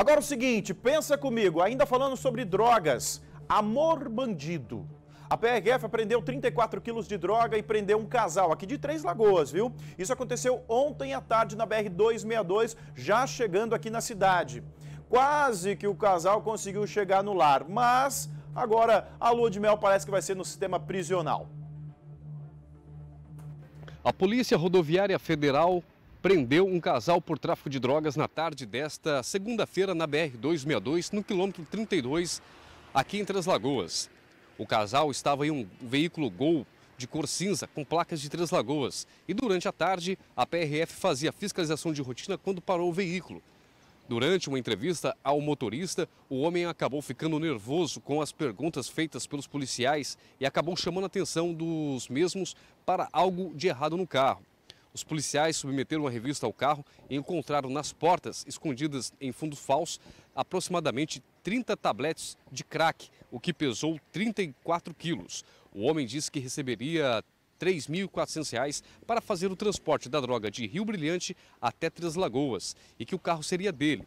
Agora o seguinte, pensa comigo, ainda falando sobre drogas, amor bandido. A PRF apreendeu 34 quilos de droga e prendeu um casal aqui de Três Lagoas, viu? Isso aconteceu ontem à tarde na BR-262, já chegando aqui na cidade. Quase que o casal conseguiu chegar no lar, mas agora a lua de mel parece que vai ser no sistema prisional. A Polícia Rodoviária Federal prendeu um casal por tráfico de drogas na tarde desta segunda-feira na BR-262, no quilômetro 32, aqui em Três Lagoas. O casal estava em um veículo Gol de cor cinza com placas de Três Lagoas e durante a tarde a PRF fazia fiscalização de rotina quando parou o veículo. Durante uma entrevista ao motorista, o homem acabou ficando nervoso com as perguntas feitas pelos policiais e acabou chamando a atenção dos mesmos para algo de errado no carro. Os policiais submeteram a revista ao carro e encontraram nas portas, escondidas em fundo falso, aproximadamente 30 tabletes de crack, o que pesou 34 quilos. O homem disse que receberia R$ 3.400 para fazer o transporte da droga de Rio Brilhante até Três Lagoas e que o carro seria dele.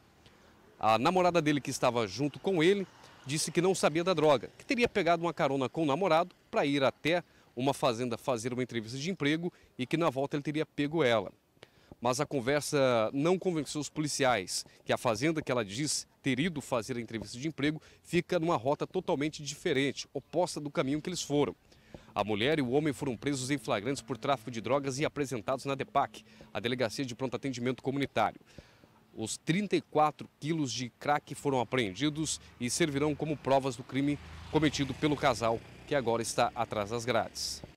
A namorada dele, que estava junto com ele, disse que não sabia da droga, que teria pegado uma carona com o namorado para ir até uma fazenda fazer uma entrevista de emprego e que na volta ele teria pego ela. Mas a conversa não convenceu os policiais que a fazenda que ela diz ter ido fazer a entrevista de emprego fica numa rota totalmente diferente, oposta do caminho que eles foram. A mulher e o homem foram presos em flagrantes por tráfico de drogas e apresentados na DEPAC, a Delegacia de Pronto Atendimento Comunitário. Os 34 quilos de crack foram apreendidos e servirão como provas do crime cometido pelo casal, que agora está atrás das grades.